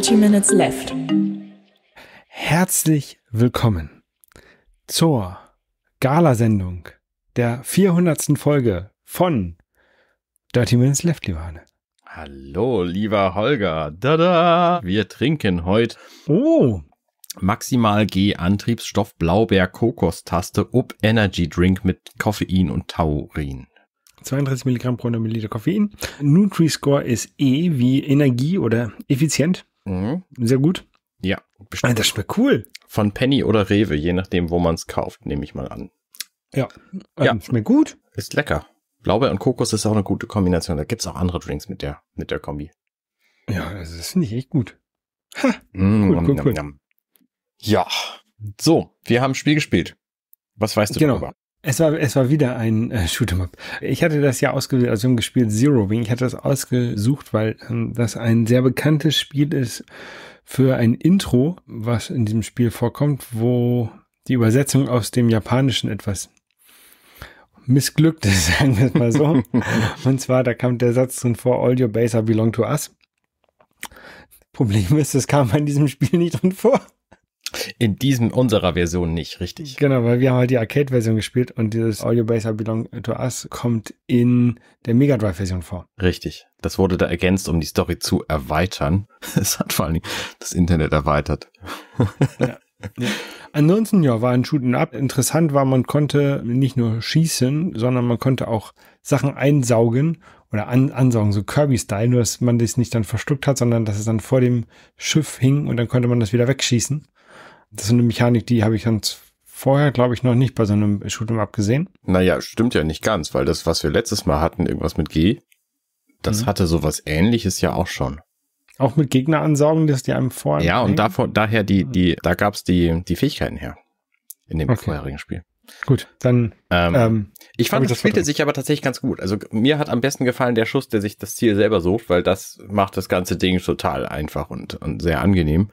30 Minutes Left. Herzlich willkommen zur Galasendung der 400. Folge von 30 Minutes Left, liebe Arne. Hallo, lieber Holger. Dada! Wir trinken heute. Oh! Maximal G Antriebsstoff Blaubeer Kokostaste Up Energy Drink mit Koffein und Taurin. 32 Milligramm pro 100 Milliliter Koffein. Nutri-Score ist E wie Energie oder effizient. Mhm. Sehr gut. Ja, bestimmt. Das schmeckt cool. Von Penny oder Rewe, je nachdem, wo man es kauft, nehme ich mal an. Ja, ähm, schmeckt gut. Ist lecker. Blaubeer und Kokos ist auch eine gute Kombination. Da gibt es auch andere Drinks mit der, mit der Kombi. Ja, also das finde ich echt gut. Ha, mmh, cool, cool, cool. Ja, so, wir haben ein Spiel gespielt. Was weißt du genau. darüber? Es war, es war wieder ein äh, Shoot'em Up. Ich hatte das ja ausgewählt, also wir haben gespielt Zero Wing. Ich hatte das ausgesucht, weil ähm, das ein sehr bekanntes Spiel ist für ein Intro, was in diesem Spiel vorkommt, wo die Übersetzung aus dem Japanischen etwas missglückt ist, sagen wir es mal so. Und zwar, da kam der Satz drin vor, all your base are belong to us. Problem ist, das kam in diesem Spiel nicht drin vor. In diesem unserer Version nicht, richtig. Genau, weil wir haben halt die Arcade-Version gespielt und dieses All Your Baser Belong to Us kommt in der Mega Drive-Version vor. Richtig. Das wurde da ergänzt, um die Story zu erweitern. Es hat vor allen Dingen das Internet erweitert. Ja. Ja. Ansonsten, ja, war ein Shooten Up. Interessant war, man konnte nicht nur schießen, sondern man konnte auch Sachen einsaugen oder an, ansaugen, so Kirby-Style, nur dass man das nicht dann verstückt hat, sondern dass es dann vor dem Schiff hing und dann konnte man das wieder wegschießen. Das ist eine Mechanik, die habe ich sonst vorher, glaube ich, noch nicht bei so einem Shoot'em abgesehen. Naja, stimmt ja nicht ganz, weil das, was wir letztes Mal hatten, irgendwas mit G, das mhm. hatte sowas ähnliches ja auch schon. Auch mit Gegner ansaugen, dass die einem vorher. Ja, und davon, daher die, ah. die, da gab es die, die Fähigkeiten her. In dem okay. vorherigen Spiel. Gut, dann. Ähm, ähm, ich fand, ich das spielte sich aber tatsächlich ganz gut. Also mir hat am besten gefallen der Schuss, der sich das Ziel selber sucht, weil das macht das ganze Ding total einfach und, und sehr angenehm.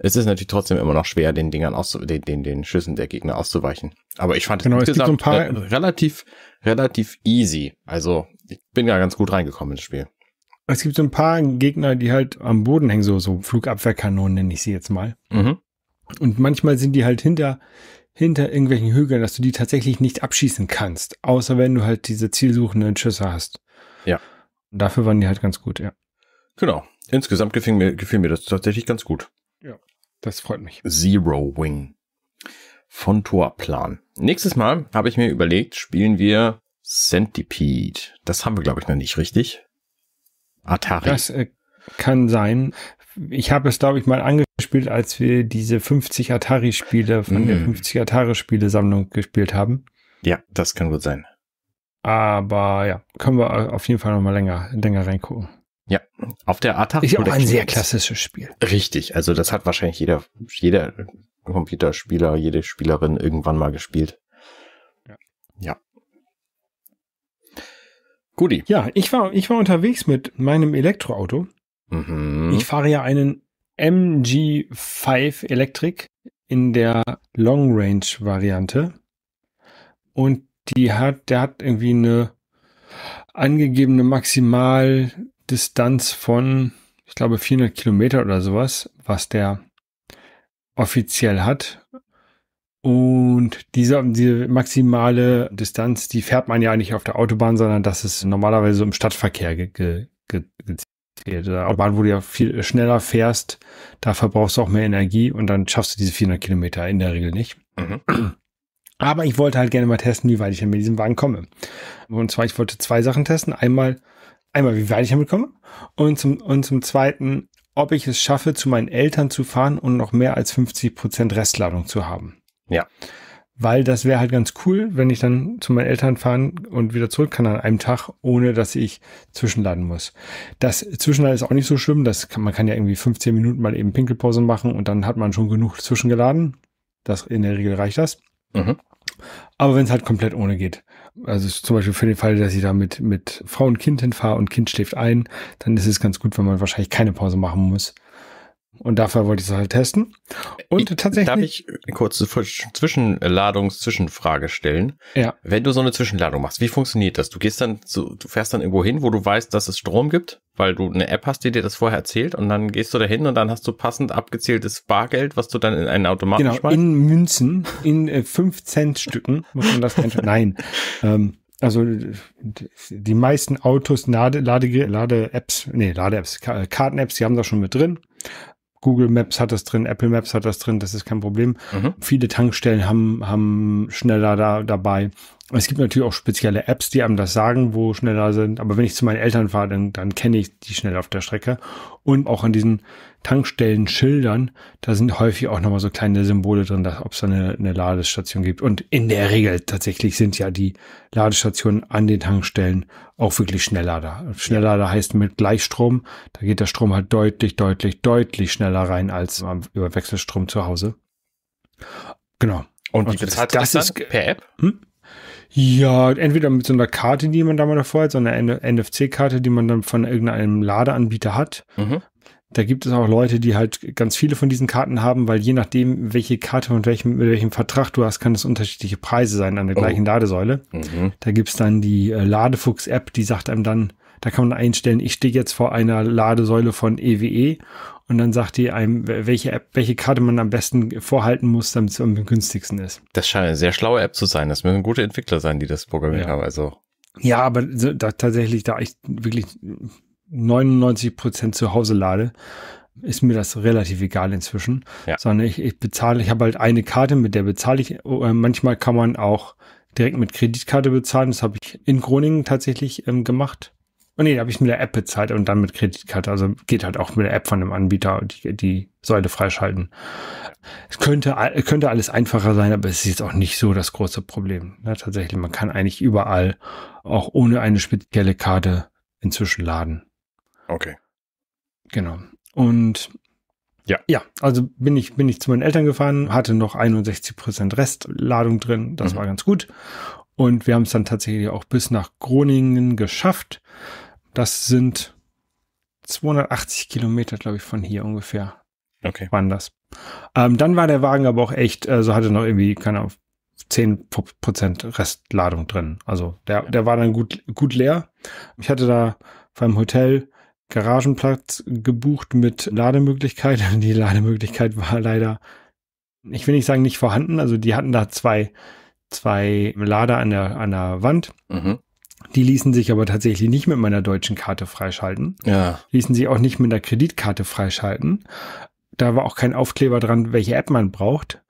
Es ist natürlich trotzdem immer noch schwer, den Dingern aus, den, den, den Schüssen der Gegner auszuweichen. Aber ich fand genau, es insgesamt so ein paar relativ, relativ easy. Also ich bin ja ganz gut reingekommen ins Spiel. Es gibt so ein paar Gegner, die halt am Boden hängen, so, so Flugabwehrkanonen nenne ich sie jetzt mal. Mhm. Und manchmal sind die halt hinter, hinter irgendwelchen Hügeln, dass du die tatsächlich nicht abschießen kannst. Außer wenn du halt diese zielsuchenden Schüsse hast. Ja. Und dafür waren die halt ganz gut, ja. Genau. Insgesamt gefiel mir, gefiel mir das tatsächlich ganz gut. Das freut mich. Zero Wing von Torplan. Nächstes Mal habe ich mir überlegt, spielen wir Centipede. Das haben wir, glaube ich, noch nicht richtig. Atari. Das äh, kann sein. Ich habe es, glaube ich, mal angespielt, als wir diese 50 Atari-Spiele von mm. der 50 mhm. Atari-Spiele-Sammlung gespielt haben. Ja, das kann gut sein. Aber ja, können wir auf jeden Fall nochmal länger, länger reingucken. Ja, auf der Atari. Ist ja auch ein sehr klassisches Spiel. Richtig, also das hat wahrscheinlich jeder, jeder Computerspieler, jede Spielerin irgendwann mal gespielt. Ja. ja. Guti. Ja, ich war, ich war unterwegs mit meinem Elektroauto. Mhm. Ich fahre ja einen MG5 Electric in der Long Range Variante. Und die hat, der hat irgendwie eine angegebene maximal Distanz von, ich glaube, 400 Kilometer oder sowas, was der offiziell hat. Und diese, diese maximale Distanz, die fährt man ja nicht auf der Autobahn, sondern das ist normalerweise im Stadtverkehr gezählt. Ge ge der Autobahn, wo du ja viel schneller fährst, da verbrauchst du auch mehr Energie und dann schaffst du diese 400 Kilometer in der Regel nicht. Mhm. Aber ich wollte halt gerne mal testen, wie weit ich denn mit diesem Wagen komme. Und zwar, ich wollte zwei Sachen testen. Einmal einmal, wie weit ich damit komme und zum, und zum zweiten, ob ich es schaffe, zu meinen Eltern zu fahren und noch mehr als 50 Prozent Restladung zu haben. Ja. Weil das wäre halt ganz cool, wenn ich dann zu meinen Eltern fahren und wieder zurück kann an einem Tag, ohne dass ich zwischenladen muss. Das Zwischenladen ist auch nicht so schlimm. Das kann, man kann ja irgendwie 15 Minuten mal eben Pinkelpause machen und dann hat man schon genug zwischengeladen. Das in der Regel reicht das. Mhm. Aber wenn es halt komplett ohne geht, also zum Beispiel für den Fall, dass ich da mit, mit Frau und Kind hinfahre und Kind schläft ein, dann ist es ganz gut, wenn man wahrscheinlich keine Pause machen muss. Und dafür wollte ich es halt testen. Und ich, tatsächlich. Darf ich eine kurze Zwischenladungs-Zwischenfrage stellen? Ja. Wenn du so eine Zwischenladung machst, wie funktioniert das? Du gehst dann zu, du fährst dann irgendwo hin, wo du weißt, dass es Strom gibt, weil du eine App hast, die dir das vorher erzählt und dann gehst du da hin und dann hast du passend abgezähltes Bargeld, was du dann in einen Automaten genau, schmeißt? in Münzen, in äh, 5 Cent Stücken muss man das Nein. Ähm, also die meisten Autos, Lade-Apps, Lade, Lade nee, Lade-Apps, Karten-Apps, die haben das schon mit drin. Google Maps hat das drin, Apple Maps hat das drin, das ist kein Problem. Mhm. Viele Tankstellen haben, haben schneller da dabei. Es gibt natürlich auch spezielle Apps, die einem das sagen, wo schneller sind. Aber wenn ich zu meinen Eltern fahre, dann, dann kenne ich die schnell auf der Strecke. Und auch an diesen Tankstellen-Schildern, da sind häufig auch nochmal so kleine Symbole drin, ob es eine, eine Ladestation gibt. Und in der Regel tatsächlich sind ja die Ladestationen an den Tankstellen auch wirklich Schnelllader. Schnelllader heißt mit Gleichstrom. Da geht der Strom halt deutlich, deutlich, deutlich schneller rein als über Wechselstrom zu Hause. Genau. Und, Und wie also bezahlt das, das dann? per App? Hm? Ja, entweder mit so einer Karte, die man da mal davor hat, so einer NFC-Karte, die man dann von irgendeinem Ladeanbieter hat. Mhm. Da gibt es auch Leute, die halt ganz viele von diesen Karten haben, weil je nachdem, welche Karte und welchem, mit welchem Vertrag du hast, kann es unterschiedliche Preise sein an der oh. gleichen Ladesäule. Mhm. Da gibt es dann die äh, Ladefuchs-App, die sagt einem dann, da kann man einstellen, ich stehe jetzt vor einer Ladesäule von EWE e und dann sagt die einem, welche App, welche Karte man am besten vorhalten muss, damit es am günstigsten ist. Das scheint eine sehr schlaue App zu sein. Das müssen gute Entwickler sein, die das programmiert ja. haben. Also. Ja, aber da, tatsächlich, da ich wirklich 99 zu Hause lade, ist mir das relativ egal inzwischen. Ja. Sondern ich, ich bezahle, ich habe halt eine Karte, mit der bezahle ich. Oh, äh, manchmal kann man auch direkt mit Kreditkarte bezahlen. Das habe ich in Groningen tatsächlich ähm, gemacht. Und oh nee, da habe ich mit der App bezahlt und dann mit Kreditkarte. Also geht halt auch mit der App von dem Anbieter die, die Säule freischalten. Es könnte, könnte alles einfacher sein, aber es ist jetzt auch nicht so das große Problem. Ja, ne? tatsächlich, man kann eigentlich überall auch ohne eine spezielle Karte inzwischen laden. Okay. Genau. Und ja. Ja, also bin ich, bin ich zu meinen Eltern gefahren, hatte noch 61% Prozent Restladung drin. Das mhm. war ganz gut. Und wir haben es dann tatsächlich auch bis nach Groningen geschafft. Das sind 280 Kilometer, glaube ich, von hier ungefähr. Okay. Waren das. Ähm, dann war der Wagen aber auch echt, also hatte noch irgendwie, keine Ahnung, 10% Restladung drin. Also der, der war dann gut, gut leer. Ich hatte da beim Hotel Garagenplatz gebucht mit Lademöglichkeit. Die Lademöglichkeit war leider, ich will nicht sagen, nicht vorhanden. Also die hatten da zwei, zwei Lader an der, an der Wand. Mhm. Die ließen sich aber tatsächlich nicht mit meiner deutschen Karte freischalten. Ja. Ließen sich auch nicht mit einer Kreditkarte freischalten. Da war auch kein Aufkleber dran, welche App man braucht,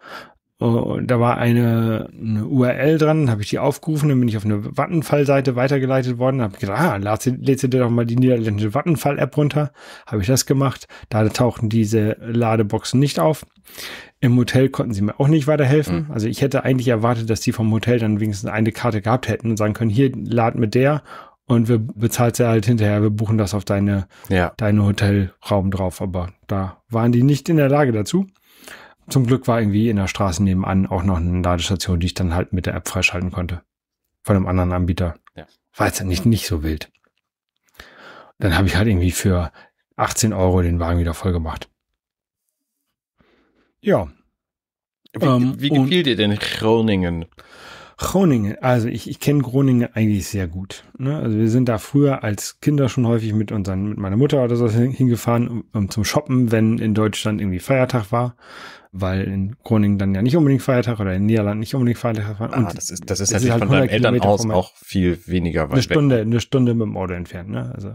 und da war eine, eine URL dran, habe ich die aufgerufen, dann bin ich auf eine Vattenfall-Seite weitergeleitet worden, habe gedacht, ah, lädst du dir doch mal die niederländische Vattenfall-App runter. Habe ich das gemacht. Da tauchten diese Ladeboxen nicht auf. Im Hotel konnten sie mir auch nicht weiterhelfen. Mhm. Also ich hätte eigentlich erwartet, dass die vom Hotel dann wenigstens eine Karte gehabt hätten und sagen können, hier, lad mit der und wir bezahlt sie halt hinterher, wir buchen das auf deine, ja. deine Hotelraum drauf. Aber da waren die nicht in der Lage dazu zum Glück war irgendwie in der Straße nebenan auch noch eine Ladestation, die ich dann halt mit der App freischalten konnte. Von einem anderen Anbieter. Ja. War jetzt nicht, nicht so wild. Dann habe ich halt irgendwie für 18 Euro den Wagen wieder voll gemacht. Ja. Wie, ähm, wie gefiel dir denn Groningen? Groningen, also ich, ich kenne Groningen eigentlich sehr gut. Ne? Also wir sind da früher als Kinder schon häufig mit unseren, mit meiner Mutter oder so hingefahren, um, um zum Shoppen, wenn in Deutschland irgendwie Feiertag war weil in Groningen dann ja nicht unbedingt Feiertag oder in Niederland nicht unbedingt Feiertag waren. Ah, das ist, das ist natürlich halt von deinem Elternhaus auch viel weniger weit eine Stunde, weg. Eine Stunde mit dem Auto entfernt, ne? Also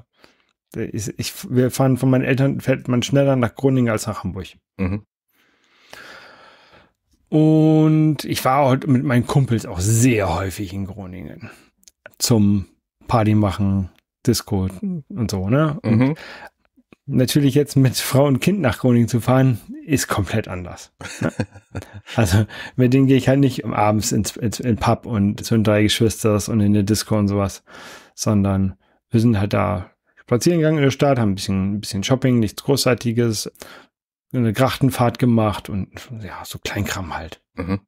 ich, ich, wir fahren von meinen Eltern, fährt man schneller nach Groningen als nach Hamburg. Mhm. Und ich war heute mit meinen Kumpels auch sehr häufig in Groningen zum Party machen, Disco und so, ne? Und mhm. Natürlich jetzt mit Frau und Kind nach Groningen zu fahren, ist komplett anders. also mit denen gehe ich halt nicht abends ins, ins, in Pub und zu den drei Geschwistern und in der Disco und sowas, sondern wir sind halt da spazieren gegangen in der Stadt, haben ein bisschen, ein bisschen Shopping, nichts Großartiges, eine Grachtenfahrt gemacht und ja, so Kleinkram halt. Mhm.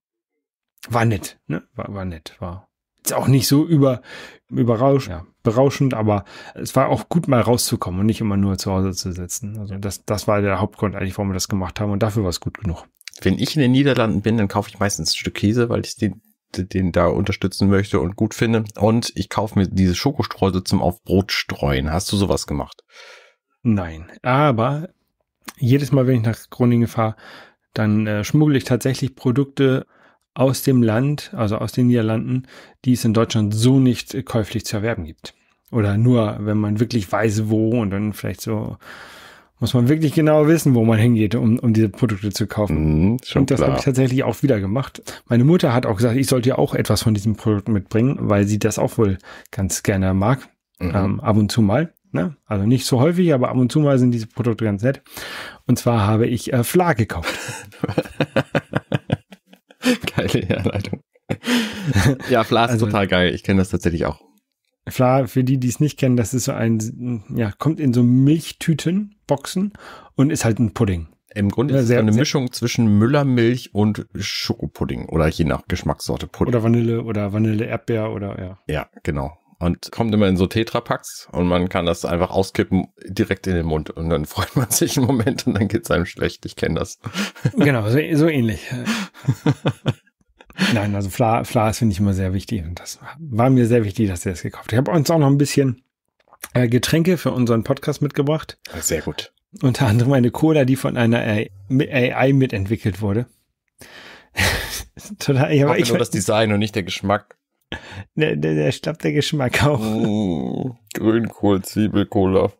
War nett, ne? War, war nett, war jetzt auch nicht so über, überrausch, ja. berauschend, aber es war auch gut, mal rauszukommen und nicht immer nur zu Hause zu sitzen. Also das, das war der Hauptgrund eigentlich, warum wir das gemacht haben und dafür war es gut genug. Wenn ich in den Niederlanden bin, dann kaufe ich meistens ein Stück Käse, weil ich den, den da unterstützen möchte und gut finde. Und ich kaufe mir diese Schokostreuse zum auf Brot streuen. Hast du sowas gemacht? Nein, aber jedes Mal, wenn ich nach Groningen fahre, dann äh, schmuggle ich tatsächlich Produkte aus dem Land, also aus den Niederlanden, die es in Deutschland so nicht käuflich zu erwerben gibt. Oder nur, wenn man wirklich weiß, wo und dann vielleicht so muss man wirklich genau wissen, wo man hingeht, um, um diese Produkte zu kaufen. Mm, und das habe ich tatsächlich auch wieder gemacht. Meine Mutter hat auch gesagt, ich sollte ja auch etwas von diesem Produkt mitbringen, weil sie das auch wohl ganz gerne mag. Mhm. Ähm, ab und zu mal. Ne? Also nicht so häufig, aber ab und zu mal sind diese Produkte ganz nett. Und zwar habe ich äh, Fla gekauft. Geile Herleitung. ja, Fla ist also, total geil. Ich kenne das tatsächlich auch. Fla, für die, die es nicht kennen, das ist so ein, ja, kommt in so Milchtütenboxen und ist halt ein Pudding. Im Grunde ja, ist es eine sehr, Mischung zwischen Müllermilch und Schokopudding oder je nach Geschmackssorte Pudding. Oder Vanille oder Vanille Erdbeer oder ja. Ja, genau und kommt immer in so Tetrapacks und man kann das einfach auskippen direkt in den Mund und dann freut man sich einen Moment und dann geht es einem schlecht. Ich kenne das. Genau, so, so ähnlich. Nein, also Fla, ist, finde ich immer sehr wichtig und das war mir sehr wichtig, dass er das gekauft habt. Ich habe uns auch noch ein bisschen äh, Getränke für unseren Podcast mitgebracht. Sehr gut. Unter anderem eine Cola, die von einer AI mitentwickelt wurde. Total, ich, aber ich nur das Design und nicht der Geschmack. Der, der, der schlappt der Geschmack auch. Mm, Grünkohl, Zwiebelcola.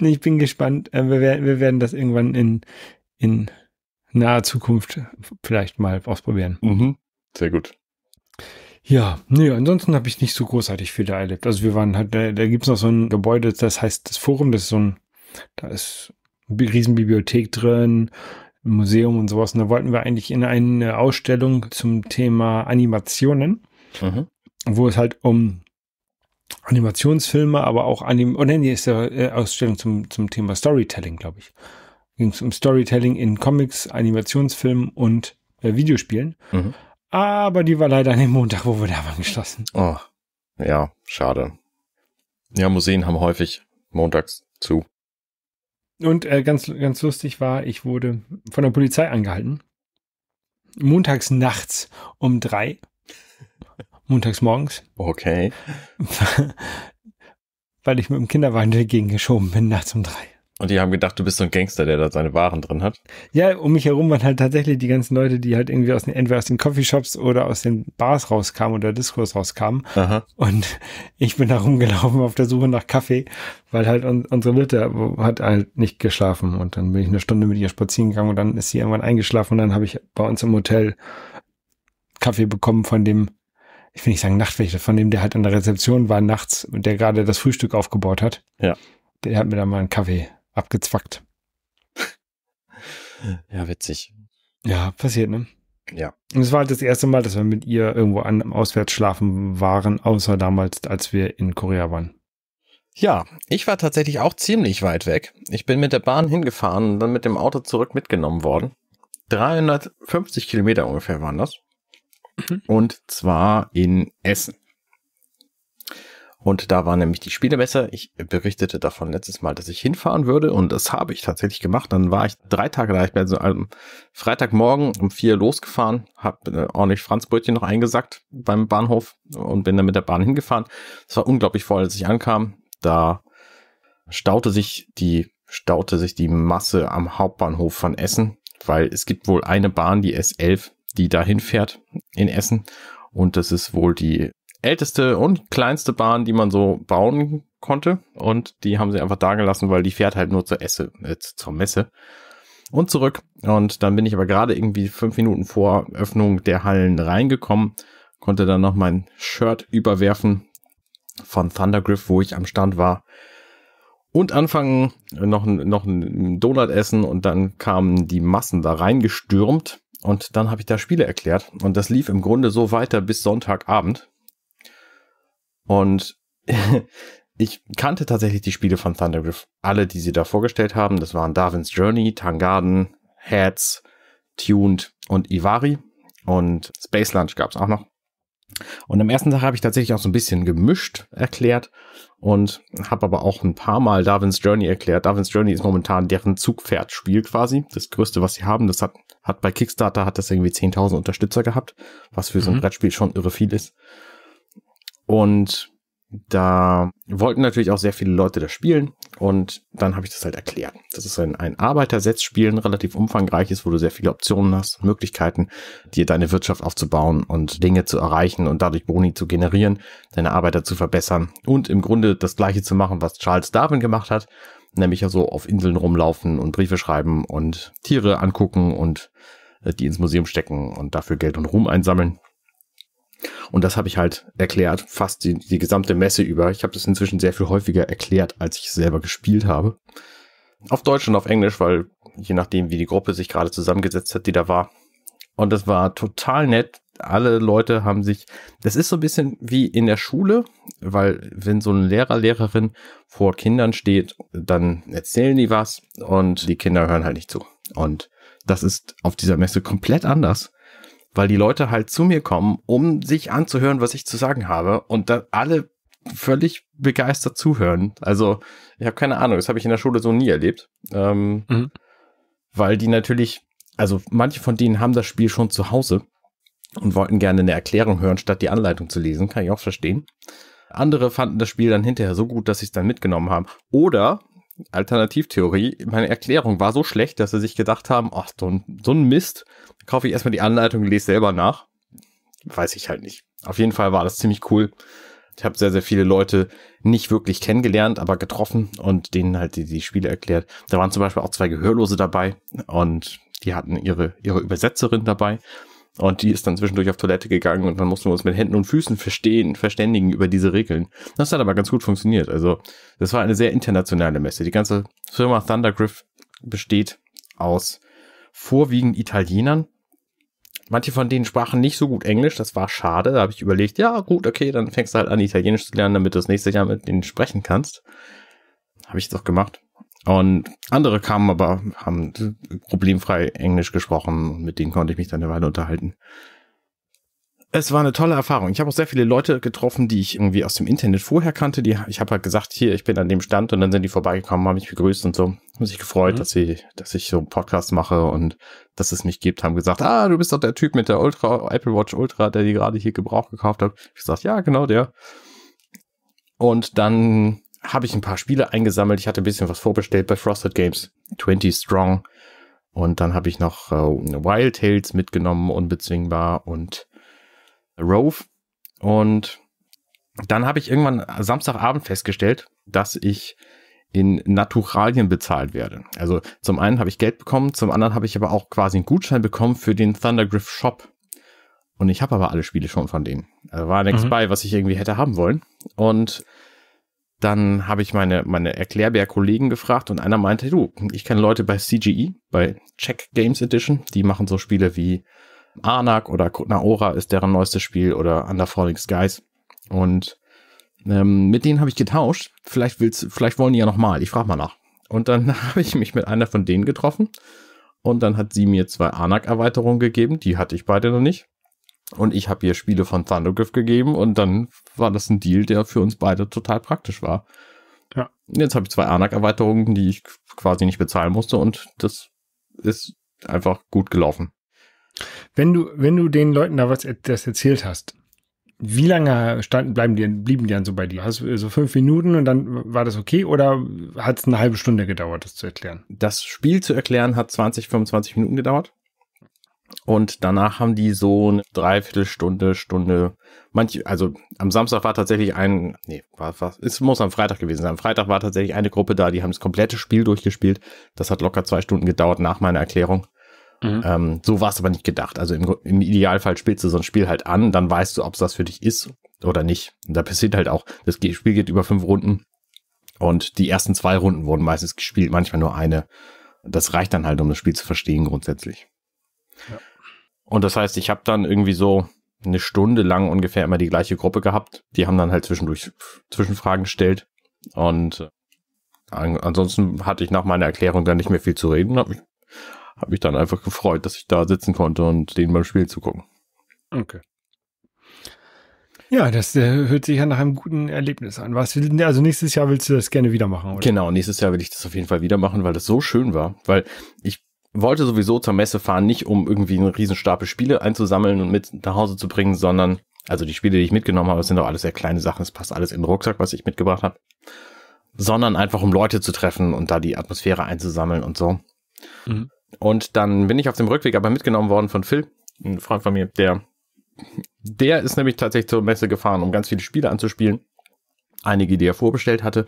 Ich bin gespannt. Äh, wir werden, wir werden das irgendwann in, in naher Zukunft vielleicht mal ausprobieren. Mhm. Sehr gut. Ja, nee, ansonsten habe ich nicht so großartig viel da erlebt. Also wir waren halt, da, da gibt es noch so ein Gebäude, das heißt das Forum, das ist so ein, da ist eine Riesenbibliothek drin, ein Museum und sowas. Und da wollten wir eigentlich in eine Ausstellung zum Thema Animationen. Mhm wo es halt um Animationsfilme, aber auch Anim oh nee, nee, ist ja äh, Ausstellung zum, zum Thema Storytelling, glaube ich. Ging es um Storytelling in Comics, Animationsfilmen und äh, Videospielen. Mhm. Aber die war leider an dem Montag, wo wir da waren, geschlossen. Oh, ja, schade. Ja, Museen haben häufig montags zu. Und äh, ganz, ganz lustig war, ich wurde von der Polizei angehalten. Montags nachts um drei montags morgens. Okay. Weil ich mit dem Kinderwagen dagegen geschoben bin, nachts um drei. Und die haben gedacht, du bist so ein Gangster, der da seine Waren drin hat. Ja, um mich herum waren halt tatsächlich die ganzen Leute, die halt irgendwie aus den, entweder aus den Coffeeshops oder aus den Bars rauskamen oder Diskurs rauskamen. Aha. Und ich bin da rumgelaufen auf der Suche nach Kaffee, weil halt un unsere Mutter hat halt nicht geschlafen. Und dann bin ich eine Stunde mit ihr spazieren gegangen und dann ist sie irgendwann eingeschlafen und dann habe ich bei uns im Hotel Kaffee bekommen von dem ich will nicht sagen Nachtwächter, von dem, der halt an der Rezeption war nachts und der gerade das Frühstück aufgebaut hat. Ja. Der hat mir dann mal einen Kaffee abgezwackt. Ja, witzig. Ja, passiert, ne? Ja. Und es war halt das erste Mal, dass wir mit ihr irgendwo an, auswärts schlafen waren, außer damals, als wir in Korea waren. Ja, ich war tatsächlich auch ziemlich weit weg. Ich bin mit der Bahn hingefahren und dann mit dem Auto zurück mitgenommen worden. 350 Kilometer ungefähr waren das. Mhm. Und zwar in Essen. Und da war nämlich die Spielemesse. Ich berichtete davon letztes Mal, dass ich hinfahren würde und das habe ich tatsächlich gemacht. Dann war ich drei Tage da. Ich bin also am Freitagmorgen um vier losgefahren, habe äh, ordentlich Franzbrötchen noch eingesackt beim Bahnhof und bin dann mit der Bahn hingefahren. Es war unglaublich voll, als ich ankam. Da staute sich die staute sich die Masse am Hauptbahnhof von Essen, weil es gibt wohl eine Bahn, die S11, die dahin fährt in Essen. Und das ist wohl die älteste und kleinste Bahn, die man so bauen konnte. Und die haben sie einfach da gelassen, weil die fährt halt nur zur, Esse, äh, zur Messe und zurück. Und dann bin ich aber gerade irgendwie fünf Minuten vor Öffnung der Hallen reingekommen, konnte dann noch mein Shirt überwerfen von Thundergriff, wo ich am Stand war. Und anfangen noch, noch einen Donut essen und dann kamen die Massen da reingestürmt. Und dann habe ich da Spiele erklärt. Und das lief im Grunde so weiter bis Sonntagabend. Und ich kannte tatsächlich die Spiele von Thundergriff. Alle, die sie da vorgestellt haben. Das waren Darwin's Journey, Tangarden, Hats, Tuned und Ivari. Und Space Lunch gab es auch noch. Und am ersten Tag habe ich tatsächlich auch so ein bisschen gemischt erklärt und habe aber auch ein paar Mal Darwin's Journey erklärt. Darwin's Journey ist momentan deren Zugpferdspiel quasi, das größte, was sie haben. Das hat, hat bei Kickstarter hat das irgendwie 10.000 Unterstützer gehabt, was für so ein mhm. Brettspiel schon irre viel ist. Und da wollten natürlich auch sehr viele Leute das spielen und dann habe ich das halt erklärt. Das ist ein, ein Arbeitersetzspiel, ein relativ umfangreiches, wo du sehr viele Optionen hast, Möglichkeiten, dir deine Wirtschaft aufzubauen und Dinge zu erreichen und dadurch Boni zu generieren, deine Arbeiter zu verbessern und im Grunde das gleiche zu machen, was Charles Darwin gemacht hat, nämlich ja so auf Inseln rumlaufen und Briefe schreiben und Tiere angucken und äh, die ins Museum stecken und dafür Geld und Ruhm einsammeln. Und das habe ich halt erklärt, fast die, die gesamte Messe über. Ich habe das inzwischen sehr viel häufiger erklärt, als ich selber gespielt habe. Auf Deutsch und auf Englisch, weil je nachdem, wie die Gruppe sich gerade zusammengesetzt hat, die da war. Und das war total nett. Alle Leute haben sich, das ist so ein bisschen wie in der Schule, weil wenn so ein Lehrer, Lehrerin vor Kindern steht, dann erzählen die was und die Kinder hören halt nicht zu. Und das ist auf dieser Messe komplett anders weil die Leute halt zu mir kommen, um sich anzuhören, was ich zu sagen habe und da alle völlig begeistert zuhören. Also ich habe keine Ahnung, das habe ich in der Schule so nie erlebt, ähm, mhm. weil die natürlich, also manche von denen haben das Spiel schon zu Hause und wollten gerne eine Erklärung hören, statt die Anleitung zu lesen, kann ich auch verstehen. Andere fanden das Spiel dann hinterher so gut, dass sie es dann mitgenommen haben. Oder Alternativtheorie. Meine Erklärung war so schlecht, dass sie sich gedacht haben, ach, so ein, so ein Mist, kaufe ich erstmal die Anleitung und lese selber nach. Weiß ich halt nicht. Auf jeden Fall war das ziemlich cool. Ich habe sehr, sehr viele Leute nicht wirklich kennengelernt, aber getroffen und denen halt die, die Spiele erklärt. Da waren zum Beispiel auch zwei Gehörlose dabei und die hatten ihre, ihre Übersetzerin dabei. Und die ist dann zwischendurch auf Toilette gegangen und dann mussten wir uns mit Händen und Füßen verstehen, verständigen über diese Regeln. Das hat aber ganz gut funktioniert. Also, das war eine sehr internationale Messe. Die ganze Firma Thundergriff besteht aus vorwiegend Italienern. Manche von denen sprachen nicht so gut Englisch, das war schade. Da habe ich überlegt, ja gut, okay, dann fängst du halt an, Italienisch zu lernen, damit du das nächste Jahr mit denen sprechen kannst. Habe ich doch gemacht. Und andere kamen aber, haben problemfrei Englisch gesprochen mit denen konnte ich mich dann eine Weile unterhalten. Es war eine tolle Erfahrung. Ich habe auch sehr viele Leute getroffen, die ich irgendwie aus dem Internet vorher kannte. Die, ich habe halt gesagt, hier, ich bin an dem Stand und dann sind die vorbeigekommen, haben mich begrüßt und so. Haben sich gefreut, mhm. dass, sie, dass ich so einen Podcast mache und dass es mich gibt. Haben gesagt, ah, du bist doch der Typ mit der Ultra, Apple Watch Ultra, der die gerade hier Gebrauch gekauft hat. Ich gesagt, ja, genau der. Und dann habe ich ein paar Spiele eingesammelt. Ich hatte ein bisschen was vorbestellt bei Frosted Games, 20 Strong. Und dann habe ich noch äh, Wild Tales mitgenommen, unbezwingbar und Rove. Und dann habe ich irgendwann Samstagabend festgestellt, dass ich in Naturalien bezahlt werde. Also zum einen habe ich Geld bekommen, zum anderen habe ich aber auch quasi einen Gutschein bekommen für den Thundergriff Shop. Und ich habe aber alle Spiele schon von denen. Also war nichts mhm. bei, was ich irgendwie hätte haben wollen. Und dann habe ich meine, meine Erklärbär-Kollegen gefragt und einer meinte, du, ich kenne Leute bei CGE, bei Check Games Edition, die machen so Spiele wie Anak oder Naora ist deren neuestes Spiel oder Under Falling Skies. Und ähm, mit denen habe ich getauscht. Vielleicht willst, vielleicht wollen die ja nochmal. Ich frage mal nach. Und dann habe ich mich mit einer von denen getroffen. Und dann hat sie mir zwei Anak-Erweiterungen gegeben. Die hatte ich beide noch nicht. Und ich habe ihr Spiele von Thundergriff gegeben und dann war das ein Deal, der für uns beide total praktisch war. Ja. Jetzt habe ich zwei Anak-Erweiterungen, die ich quasi nicht bezahlen musste und das ist einfach gut gelaufen. Wenn du, wenn du den Leuten da was das erzählt hast, wie lange standen, bleiben die, blieben die dann so bei dir? Hast du so fünf Minuten und dann war das okay oder hat es eine halbe Stunde gedauert, das zu erklären? Das Spiel zu erklären hat 20, 25 Minuten gedauert. Und danach haben die so eine Dreiviertelstunde, Stunde, manche, also am Samstag war tatsächlich ein, nee, war, war, es muss am Freitag gewesen sein. Am Freitag war tatsächlich eine Gruppe da, die haben das komplette Spiel durchgespielt. Das hat locker zwei Stunden gedauert nach meiner Erklärung. Mhm. Ähm, so war es aber nicht gedacht. Also im, im, Idealfall spielst du so ein Spiel halt an, dann weißt du, ob es das für dich ist oder nicht. Und da passiert halt auch, das Spiel geht über fünf Runden und die ersten zwei Runden wurden meistens gespielt, manchmal nur eine. Das reicht dann halt, um das Spiel zu verstehen grundsätzlich. Und das heißt, ich habe dann irgendwie so eine Stunde lang ungefähr immer die gleiche Gruppe gehabt. Die haben dann halt zwischendurch Zwischenfragen gestellt. Und äh, ansonsten hatte ich nach meiner Erklärung dann nicht mehr viel zu reden. Habe mich, hab mich dann einfach gefreut, dass ich da sitzen konnte und denen beim Spiel zugucken. Okay. Ja, das äh, hört sich ja nach einem guten Erlebnis an. Was, ne, also nächstes Jahr willst du das gerne wieder machen, oder? Genau, nächstes Jahr will ich das auf jeden Fall wieder machen, weil das so schön war. Weil ich wollte sowieso zur Messe fahren, nicht um irgendwie einen Riesenstapel Spiele einzusammeln und mit nach Hause zu bringen, sondern, also die Spiele, die ich mitgenommen habe, sind doch alles sehr kleine Sachen, es passt alles in den Rucksack, was ich mitgebracht habe, sondern einfach um Leute zu treffen und da die Atmosphäre einzusammeln und so. Mhm. Und dann bin ich auf dem Rückweg aber mitgenommen worden von Phil, ein Freund von mir, der, der ist nämlich tatsächlich zur Messe gefahren, um ganz viele Spiele anzuspielen. Einige, die er vorbestellt hatte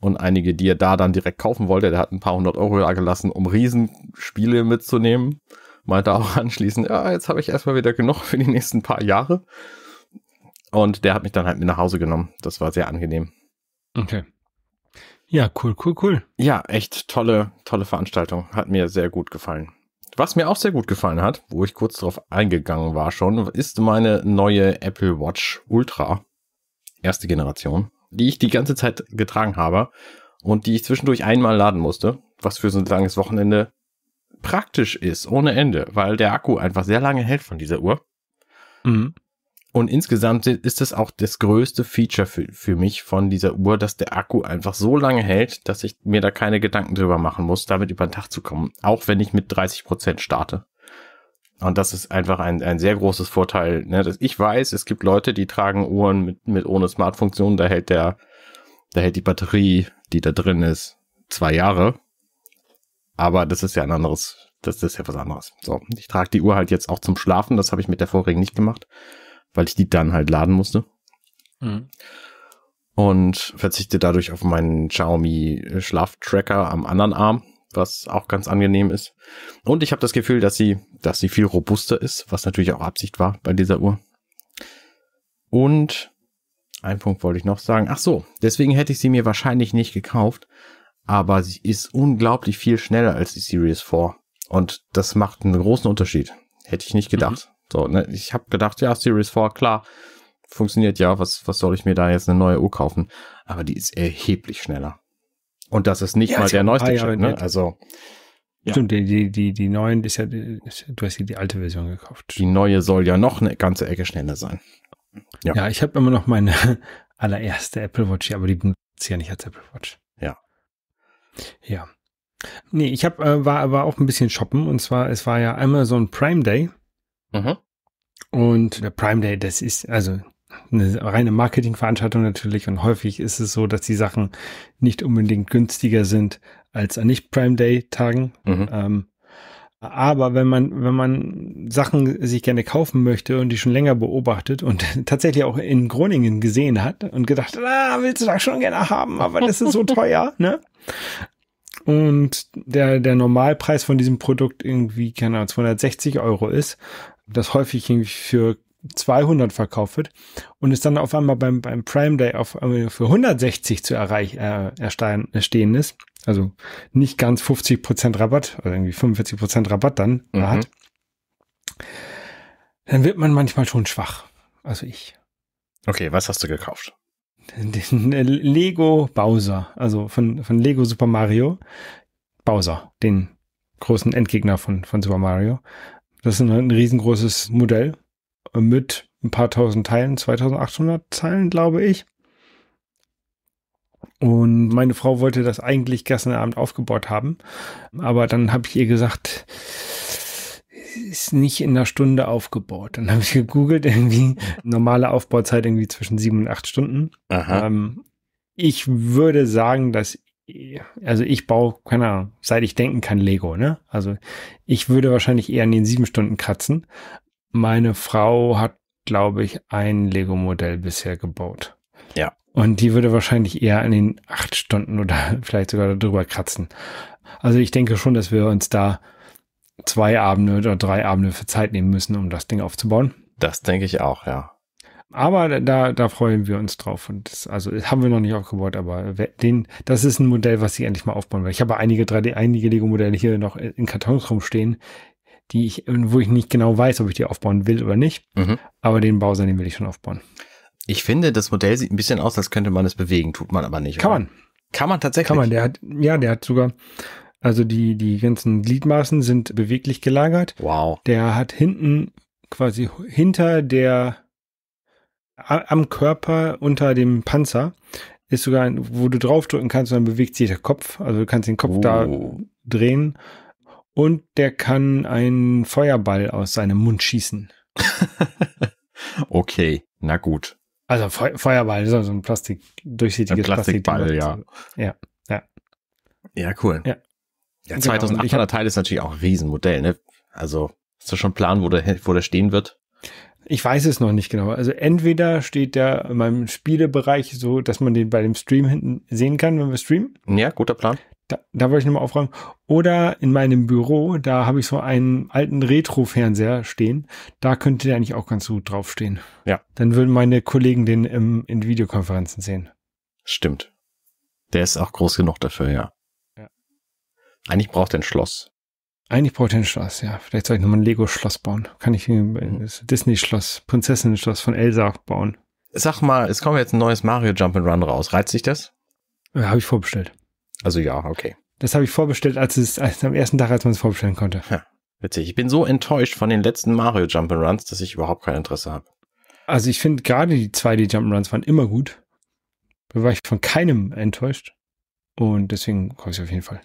und einige, die er da dann direkt kaufen wollte, der hat ein paar hundert Euro da gelassen, um Riesenspiele mitzunehmen. Meinte auch anschließend, ja, jetzt habe ich erstmal wieder genug für die nächsten paar Jahre. Und der hat mich dann halt mit nach Hause genommen. Das war sehr angenehm. Okay. Ja, cool, cool, cool. Ja, echt tolle, tolle Veranstaltung. Hat mir sehr gut gefallen. Was mir auch sehr gut gefallen hat, wo ich kurz drauf eingegangen war schon, ist meine neue Apple Watch Ultra. Erste Generation die ich die ganze Zeit getragen habe und die ich zwischendurch einmal laden musste, was für so ein langes Wochenende praktisch ist, ohne Ende, weil der Akku einfach sehr lange hält von dieser Uhr. Mhm. Und insgesamt ist das auch das größte Feature für, für mich von dieser Uhr, dass der Akku einfach so lange hält, dass ich mir da keine Gedanken drüber machen muss, damit über den Tag zu kommen, auch wenn ich mit 30% Prozent starte. Und das ist einfach ein, ein sehr großes Vorteil. Ne? Dass ich weiß, es gibt Leute, die tragen Uhren mit, mit ohne Smart-Funktion, da hält der, da hält die Batterie, die da drin ist, zwei Jahre. Aber das ist ja ein anderes, das ist ja was anderes. So, ich trage die Uhr halt jetzt auch zum Schlafen, das habe ich mit der vorigen nicht gemacht, weil ich die dann halt laden musste. Mhm. Und verzichte dadurch auf meinen Xiaomi Schlaftracker am anderen Arm was auch ganz angenehm ist. Und ich habe das Gefühl, dass sie, dass sie viel robuster ist, was natürlich auch Absicht war bei dieser Uhr. Und einen Punkt wollte ich noch sagen. Ach so, deswegen hätte ich sie mir wahrscheinlich nicht gekauft, aber sie ist unglaublich viel schneller als die Series 4 und das macht einen großen Unterschied. Hätte ich nicht gedacht. Mhm. So, ne, ich habe gedacht, ja, Series 4 klar, funktioniert ja, was was soll ich mir da jetzt eine neue Uhr kaufen, aber die ist erheblich schneller. Und das ist nicht ja, mal der neueste Chip, ne? Also. Ja. Stimmt, die, die, die, die neuen, ist ja, du hast ja die alte Version gekauft. Die neue soll ja noch eine ganze Ecke schneller sein. Ja, ja ich habe immer noch meine allererste Apple Watch, aber die benutze ich ja nicht als Apple Watch. Ja. Ja. Nee, ich habe äh, war, aber auch ein bisschen shoppen und zwar, es war ja Amazon Prime Day. Mhm. Und der Prime Day, das ist, also eine reine Marketingveranstaltung natürlich und häufig ist es so, dass die Sachen nicht unbedingt günstiger sind als an nicht Prime Day Tagen. Mhm. Ähm, aber wenn man, wenn man Sachen sich gerne kaufen möchte und die schon länger beobachtet und tatsächlich auch in Groningen gesehen hat und gedacht, ah, willst du das schon gerne haben, aber das ist so teuer, ne? Und der, der Normalpreis von diesem Produkt irgendwie, keine Ahnung, 260 Euro ist, das häufig irgendwie für 200 verkauft wird und es dann auf einmal beim, beim Prime Day auf äh, für 160 zu erreichen, äh, erstein, erstehen ist. Also nicht ganz 50 Rabatt oder also irgendwie 45 Rabatt dann mhm. hat. Dann wird man manchmal schon schwach. Also ich. Okay, was hast du gekauft? Den äh, Lego Bowser, also von, von Lego Super Mario. Bowser, den großen Endgegner von, von Super Mario. Das ist ein riesengroßes Modell mit ein paar tausend Teilen, 2800 Zeilen, glaube ich. Und meine Frau wollte das eigentlich gestern Abend aufgebaut haben. Aber dann habe ich ihr gesagt, ist nicht in einer Stunde aufgebaut. Dann habe ich gegoogelt, irgendwie normale Aufbauzeit irgendwie zwischen sieben und acht Stunden. Ähm, ich würde sagen, dass also ich baue, keine Ahnung, seit ich denken kann, Lego, ne? Also ich würde wahrscheinlich eher an den sieben Stunden kratzen, meine Frau hat, glaube ich, ein Lego-Modell bisher gebaut. Ja. Und die würde wahrscheinlich eher an den acht Stunden oder vielleicht sogar darüber kratzen. Also ich denke schon, dass wir uns da zwei Abende oder drei Abende für Zeit nehmen müssen, um das Ding aufzubauen. Das denke ich auch, ja. Aber da, da freuen wir uns drauf. Und das, also das haben wir noch nicht aufgebaut, aber den, das ist ein Modell, was ich endlich mal aufbauen will. Ich habe einige 3D, einige Lego-Modelle hier noch in Kartons rumstehen, die ich, wo ich nicht genau weiß, ob ich die aufbauen will oder nicht. Mhm. Aber den Bowser, den will ich schon aufbauen. Ich finde, das Modell sieht ein bisschen aus, als könnte man es bewegen, tut man aber nicht. Kann oder? man. Kann man tatsächlich. Kann man, der hat, ja, der hat sogar, also die, die ganzen Gliedmaßen sind beweglich gelagert. Wow. Der hat hinten quasi hinter der, am Körper unter dem Panzer ist sogar, ein, wo du draufdrücken kannst und dann bewegt sich der Kopf. Also du kannst den Kopf oh. da drehen und der kann einen Feuerball aus seinem Mund schießen. okay, na gut. Also Fe Feuerball, so ein Plastik durchsichtiges ein Plastikball, Plastik ja. ja. Ja, ja. cool. Ja. Ja, 2800 genau, Teil ist natürlich auch ein Riesenmodell, ne? Also, hast du schon einen Plan, wo der, wo der stehen wird? Ich weiß es noch nicht genau. Also entweder steht der in meinem Spielebereich so, dass man den bei dem Stream hinten sehen kann, wenn wir streamen. Ja, guter Plan da, da wollte ich nochmal aufräumen. Oder in meinem Büro, da habe ich so einen alten Retro-Fernseher stehen. Da könnte der eigentlich auch ganz gut draufstehen. Ja. Dann würden meine Kollegen den im, ähm, in Videokonferenzen sehen. Stimmt. Der ist auch groß genug dafür, ja. ja. Eigentlich braucht er ein Schloss. Eigentlich braucht er ein Schloss, ja. Vielleicht soll ich nochmal ein Lego-Schloss bauen. Kann ich mhm. das Disney-Schloss, Prinzessinnen-Schloss von Elsa bauen. Sag mal, es kommt jetzt ein neues Mario Jump'n'Run raus. Reizt dich das? Ja, habe ich vorbestellt. Also ja, okay. Das habe ich vorbestellt, als es als am ersten Tag, als man es vorbestellen konnte. Ja, witzig. Ich bin so enttäuscht von den letzten Mario Jump'n'Runs, dass ich überhaupt kein Interesse habe. Also ich finde gerade die 2D Jump'n'Runs waren immer gut. Da war ich von keinem enttäuscht. Und deswegen kaufe ich auf jeden Fall.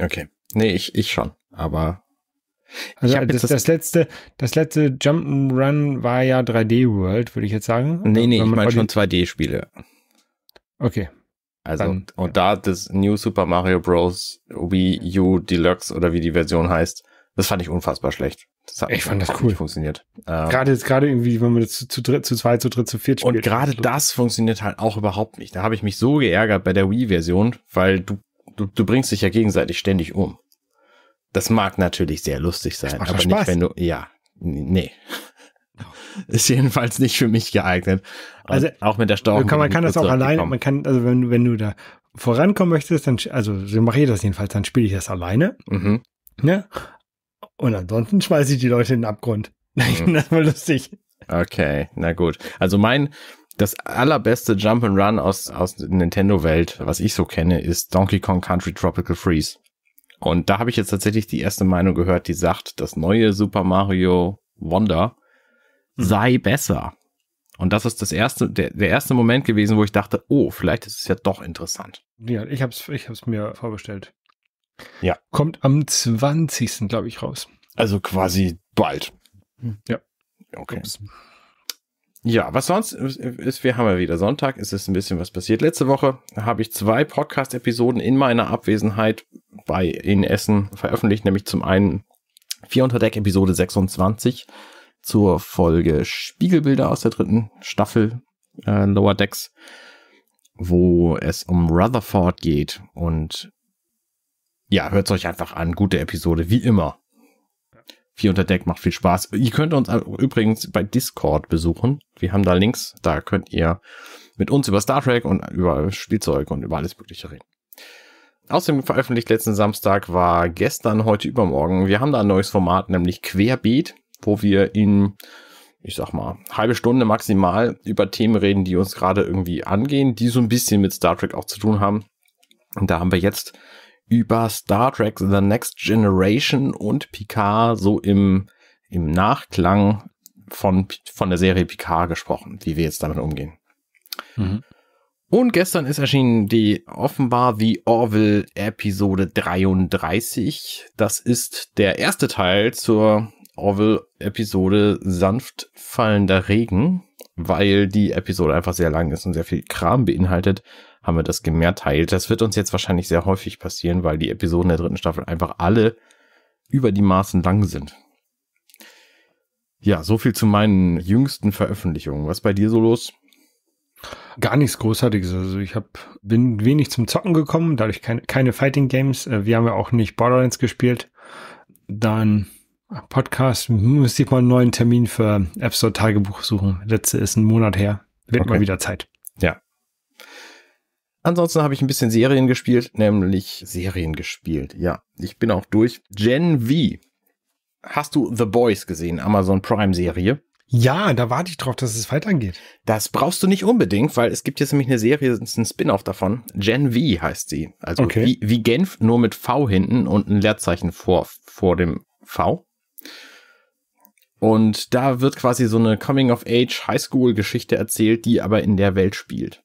Okay. Nee, ich, ich schon. Aber. Also das, das, das, letzte, das letzte Jump'n'Run war ja 3D World, würde ich jetzt sagen. Nee, nee, ich meine schon 2D-Spiele. Okay. Also, Dann, und da das New Super Mario Bros. Wii U Deluxe oder wie die Version heißt, das fand ich unfassbar schlecht. Das hat ich fand das cool. Funktioniert. Ähm, gerade jetzt gerade irgendwie, wenn man das zu, zu, dritt, zu zweit, zu dritt, zu viert spielt. Und gerade das funktioniert halt auch überhaupt nicht. Da habe ich mich so geärgert bei der Wii-Version, weil du, du, du bringst dich ja gegenseitig ständig um. Das mag natürlich sehr lustig sein, aber Spaß. nicht wenn du, ja, nee. Ist jedenfalls nicht für mich geeignet. Also auch mit der Steuerung. Kann, man kann das auch alleine, man kann, also wenn, wenn du da vorankommen möchtest, dann, also so mache ich das jedenfalls, dann spiele ich das alleine. Mhm. Ne? Und ansonsten schmeiße ich die Leute in den Abgrund. Mhm. das war lustig. Okay, na gut. Also mein, das allerbeste Jump'n'Run aus, aus Nintendo-Welt, was ich so kenne, ist Donkey Kong Country Tropical Freeze. Und da habe ich jetzt tatsächlich die erste Meinung gehört, die sagt, das neue Super Mario Wonder Mhm. sei besser. Und das ist das erste, der, der erste Moment gewesen, wo ich dachte, oh, vielleicht ist es ja doch interessant. Ja, ich habe es ich hab's mir vorbestellt. Ja. Kommt am 20. glaube ich raus. Also quasi bald. Hm. Ja. Okay. Ups. Ja, was sonst ist, wir haben ja wieder Sonntag, es ist ein bisschen was passiert. Letzte Woche habe ich zwei Podcast-Episoden in meiner Abwesenheit bei in Essen veröffentlicht, nämlich zum einen 4 unter Deck Episode 26 zur Folge Spiegelbilder aus der dritten Staffel äh, Lower Decks, wo es um Rutherford geht. Und ja, hört es euch einfach an. Gute Episode, wie immer. Vier unter Deck macht viel Spaß. Ihr könnt uns übrigens bei Discord besuchen. Wir haben da Links. Da könnt ihr mit uns über Star Trek und über Spielzeug und über alles Mögliche reden. Außerdem veröffentlicht letzten Samstag war gestern, heute übermorgen. Wir haben da ein neues Format, nämlich Querbeet wo wir in, ich sag mal, halbe Stunde maximal über Themen reden, die uns gerade irgendwie angehen, die so ein bisschen mit Star Trek auch zu tun haben. Und da haben wir jetzt über Star Trek The Next Generation und Picard so im, im Nachklang von, von der Serie Picard gesprochen, wie wir jetzt damit umgehen. Mhm. Und gestern ist erschienen die offenbar The Orville Episode 33. Das ist der erste Teil zur Orwell Episode sanft fallender Regen, weil die Episode einfach sehr lang ist und sehr viel Kram beinhaltet, haben wir das gemehrteilt. Das wird uns jetzt wahrscheinlich sehr häufig passieren, weil die Episoden der dritten Staffel einfach alle über die Maßen lang sind. Ja, so viel zu meinen jüngsten Veröffentlichungen. Was bei dir so los? Gar nichts Großartiges. Also ich hab, bin wenig zum Zocken gekommen, dadurch keine, keine Fighting Games. Äh, wir haben ja auch nicht Borderlands gespielt. Dann Podcast müsste hm, ich mal einen neuen Termin für App Store Tagebuch suchen. Letzte ist ein Monat her. Wird okay. mal wieder Zeit. Ja. Ansonsten habe ich ein bisschen Serien gespielt, nämlich Serien gespielt. Ja, ich bin auch durch. Gen V. Hast du The Boys gesehen? Amazon Prime Serie. Ja, da warte ich drauf, dass es weitergeht. Das brauchst du nicht unbedingt, weil es gibt jetzt nämlich eine Serie, es ist ein Spin-off davon. Gen V heißt sie. Also okay. wie, wie Genf, nur mit V hinten und ein Leerzeichen vor, vor dem V. Und da wird quasi so eine Coming-of-Age-Highschool-Geschichte erzählt, die aber in der Welt spielt.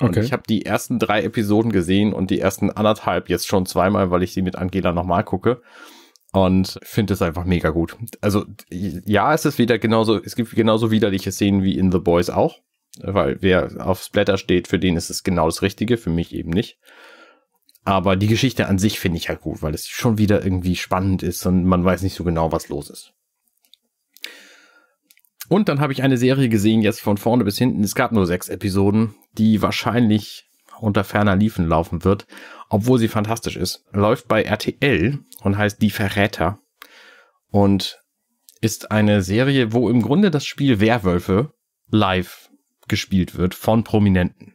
Und okay. ich habe die ersten drei Episoden gesehen und die ersten anderthalb jetzt schon zweimal, weil ich sie mit Angela nochmal gucke. Und finde es einfach mega gut. Also, ja, es ist wieder genauso, es gibt genauso widerliche Szenen wie in The Boys auch. Weil wer auf Splatter steht, für den ist es genau das Richtige, für mich eben nicht. Aber die Geschichte an sich finde ich halt gut, weil es schon wieder irgendwie spannend ist und man weiß nicht so genau, was los ist. Und dann habe ich eine Serie gesehen, jetzt von vorne bis hinten. Es gab nur sechs Episoden, die wahrscheinlich unter ferner Liefen laufen wird, obwohl sie fantastisch ist. Läuft bei RTL und heißt Die Verräter und ist eine Serie, wo im Grunde das Spiel Werwölfe live gespielt wird von Prominenten.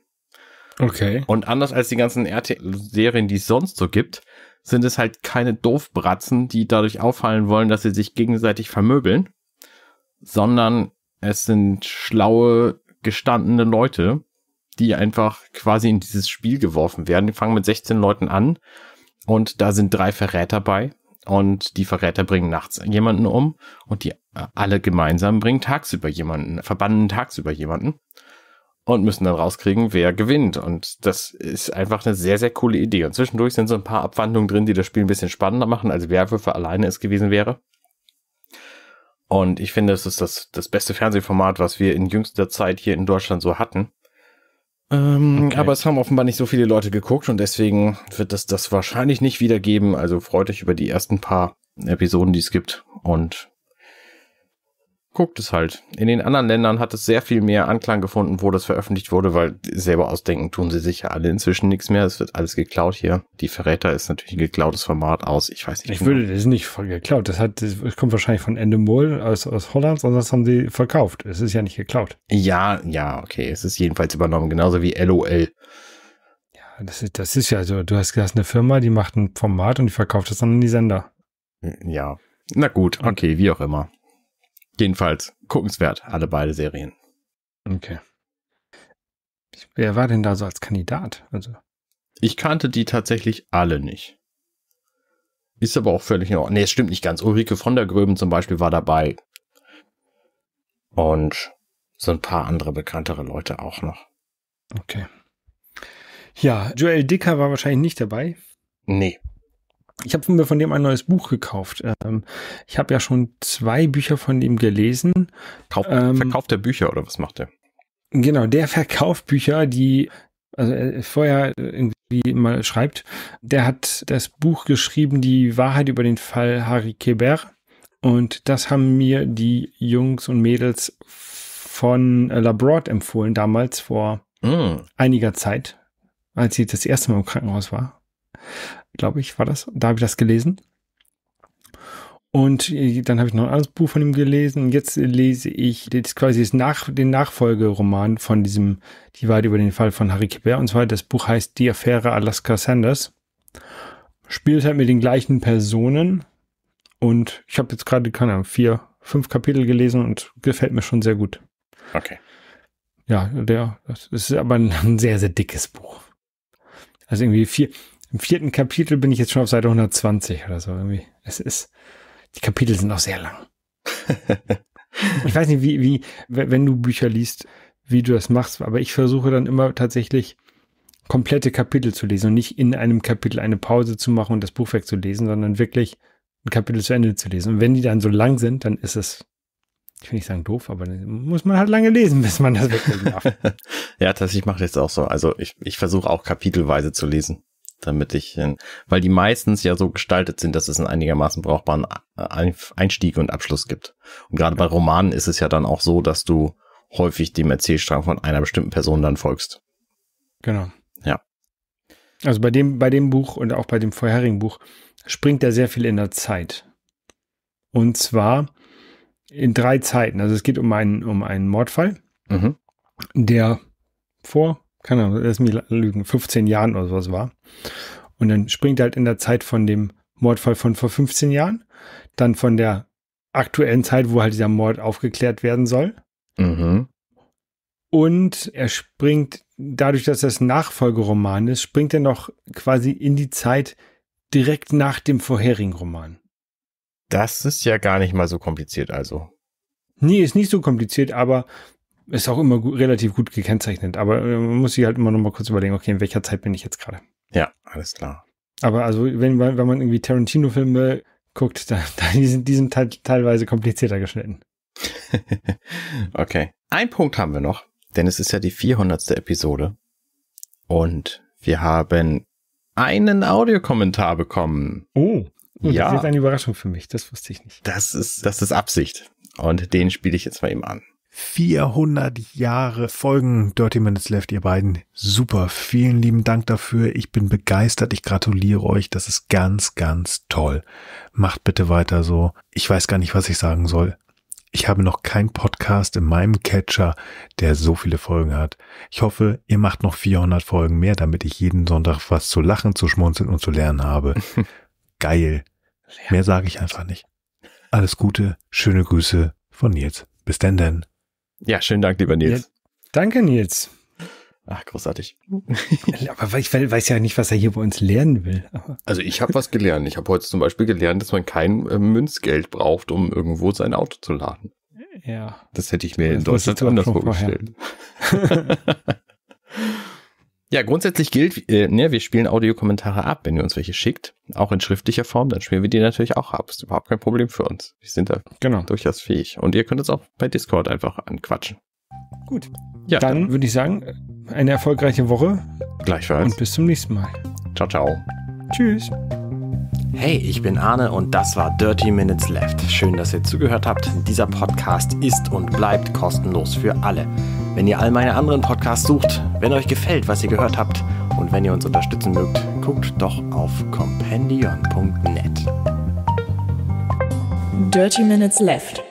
Okay. Und anders als die ganzen RTL-Serien, die es sonst so gibt, sind es halt keine Doofbratzen, die dadurch auffallen wollen, dass sie sich gegenseitig vermöbeln, sondern es sind schlaue, gestandene Leute, die einfach quasi in dieses Spiel geworfen werden. Die fangen mit 16 Leuten an und da sind drei Verräter bei und die Verräter bringen nachts jemanden um und die äh, alle gemeinsam bringen tagsüber jemanden, verbannen tagsüber jemanden und müssen dann rauskriegen, wer gewinnt. Und das ist einfach eine sehr, sehr coole Idee. Und zwischendurch sind so ein paar Abwandlungen drin, die das Spiel ein bisschen spannender machen, als Werwürfe alleine es gewesen wäre. Und ich finde, es ist das, das beste Fernsehformat, was wir in jüngster Zeit hier in Deutschland so hatten. Ähm, okay. Aber es haben offenbar nicht so viele Leute geguckt und deswegen wird es das wahrscheinlich nicht wiedergeben. Also freut euch über die ersten paar Episoden, die es gibt. Und guckt es halt. In den anderen Ländern hat es sehr viel mehr Anklang gefunden, wo das veröffentlicht wurde, weil selber ausdenken tun sie sicher alle inzwischen nichts mehr. Es wird alles geklaut hier. Die Verräter ist natürlich ein geklautes Format aus. Ich weiß nicht. Ich genau. würde, das nicht voll geklaut. Das hat, das kommt wahrscheinlich von Endemol aus, aus Holland, sondern das haben sie verkauft. Es ist ja nicht geklaut. Ja, ja, okay. Es ist jedenfalls übernommen. Genauso wie LOL. Ja, das ist, das ist ja so. Du hast, du hast eine Firma, die macht ein Format und die verkauft das dann an die Sender. Hm, ja. Na gut, okay, wie auch immer. Jedenfalls guckenswert, alle beide Serien. Okay. Wer war denn da so als Kandidat? Also. Ich kannte die tatsächlich alle nicht. Ist aber auch völlig in Ordnung. Nee, es stimmt nicht ganz. Ulrike von der Gröben zum Beispiel war dabei. Und so ein paar andere bekanntere Leute auch noch. Okay. Ja, Joel Dicker war wahrscheinlich nicht dabei. Nee, ich habe mir von dem ein neues Buch gekauft. Ähm, ich habe ja schon zwei Bücher von ihm gelesen. Kauf, ähm, verkauft er Bücher oder was macht er? Genau, der verkauft Bücher, die also äh, vorher äh, irgendwie mal schreibt. Der hat das Buch geschrieben, die Wahrheit über den Fall Harry Keber. Und das haben mir die Jungs und Mädels von äh, Labroad empfohlen, damals vor mm. einiger Zeit, als sie das erste Mal im Krankenhaus war glaube ich, war das. Da habe ich das gelesen. Und äh, dann habe ich noch ein anderes Buch von ihm gelesen. Jetzt lese ich jetzt quasi Nach, den Nachfolgeroman von diesem, die Wahrheit über den Fall von Harry Kipper. Und zwar das Buch heißt Die Affäre Alaska Sanders. Spielt halt mit den gleichen Personen. Und ich habe jetzt gerade, keine Ahnung, vier, fünf Kapitel gelesen und gefällt mir schon sehr gut. Okay. Ja, der, das ist aber ein sehr, sehr dickes Buch. Also irgendwie vier, im vierten Kapitel bin ich jetzt schon auf Seite 120 oder so irgendwie. Es ist, die Kapitel sind auch sehr lang. ich weiß nicht, wie, wie, wenn du Bücher liest, wie du das machst, aber ich versuche dann immer tatsächlich komplette Kapitel zu lesen und nicht in einem Kapitel eine Pause zu machen und das Buch wegzulesen, sondern wirklich ein Kapitel zu Ende zu lesen. Und wenn die dann so lang sind, dann ist es, ich will nicht sagen doof, aber dann muss man halt lange lesen, bis man das wirklich macht. ja, tatsächlich mache ich das auch so. Also ich, ich versuche auch kapitelweise zu lesen damit ich, weil die meistens ja so gestaltet sind, dass es einen einigermaßen brauchbaren äh, Einstieg und Abschluss gibt. Und gerade bei Romanen ist es ja dann auch so, dass du häufig dem Erzählstrang von einer bestimmten Person dann folgst. Genau. Ja. Also bei dem, bei dem Buch und auch bei dem vorherigen Buch springt er sehr viel in der Zeit. Und zwar in drei Zeiten. Also es geht um einen, um einen Mordfall, mhm. der vor keine Ahnung, lass mich lügen, 15 Jahren oder sowas war. Und dann springt er halt in der Zeit von dem Mordfall von vor 15 Jahren, dann von der aktuellen Zeit, wo halt dieser Mord aufgeklärt werden soll. Mhm. Und er springt, dadurch, dass das Nachfolgeroman ist, springt er noch quasi in die Zeit direkt nach dem vorherigen Roman. Das ist ja gar nicht mal so kompliziert, also. Nee, ist nicht so kompliziert, aber ist auch immer gut, relativ gut gekennzeichnet, aber äh, man muss sich halt immer noch mal kurz überlegen, okay, in welcher Zeit bin ich jetzt gerade? Ja, alles klar. Aber also, wenn, wenn man irgendwie Tarantino-Filme guckt, da, da die sind, die sind teilweise komplizierter geschnitten. okay. Ein Punkt haben wir noch, denn es ist ja die 400. Episode und wir haben einen Audiokommentar bekommen. Oh, oh ja. das ist eine Überraschung für mich, das wusste ich nicht. Das ist, das ist Absicht und den spiele ich jetzt mal eben an. 400 Jahre folgen Dirty Minutes Left, ihr beiden. Super. Vielen lieben Dank dafür. Ich bin begeistert. Ich gratuliere euch. Das ist ganz, ganz toll. Macht bitte weiter so. Ich weiß gar nicht, was ich sagen soll. Ich habe noch keinen Podcast in meinem Catcher, der so viele Folgen hat. Ich hoffe, ihr macht noch 400 Folgen mehr, damit ich jeden Sonntag was zu lachen, zu schmunzeln und zu lernen habe. Geil. Mehr sage ich einfach nicht. Alles Gute, schöne Grüße von Nils. Bis denn denn. Ja, schönen Dank, lieber Nils. Ja, danke, Nils. Ach, großartig. Aber ich weiß ja nicht, was er hier bei uns lernen will. also ich habe was gelernt. Ich habe heute zum Beispiel gelernt, dass man kein äh, Münzgeld braucht, um irgendwo sein Auto zu laden. Ja. Das hätte ich mir das in Deutschland anders vorgestellt. Ja, grundsätzlich gilt, äh, ne, wir spielen Audiokommentare ab, wenn ihr uns welche schickt, auch in schriftlicher Form, dann spielen wir die natürlich auch ab. Ist überhaupt kein Problem für uns. Wir sind da genau. durchaus fähig. Und ihr könnt uns auch bei Discord einfach anquatschen. Gut. Ja, dann, dann würde ich sagen, eine erfolgreiche Woche. Gleichfalls. Und bis zum nächsten Mal. Ciao, ciao. Tschüss. Hey, ich bin Arne und das war Dirty Minutes Left. Schön, dass ihr zugehört habt. Dieser Podcast ist und bleibt kostenlos für alle. Wenn ihr all meine anderen Podcasts sucht, wenn euch gefällt, was ihr gehört habt und wenn ihr uns unterstützen mögt, guckt doch auf compendion.net. Dirty Minutes Left.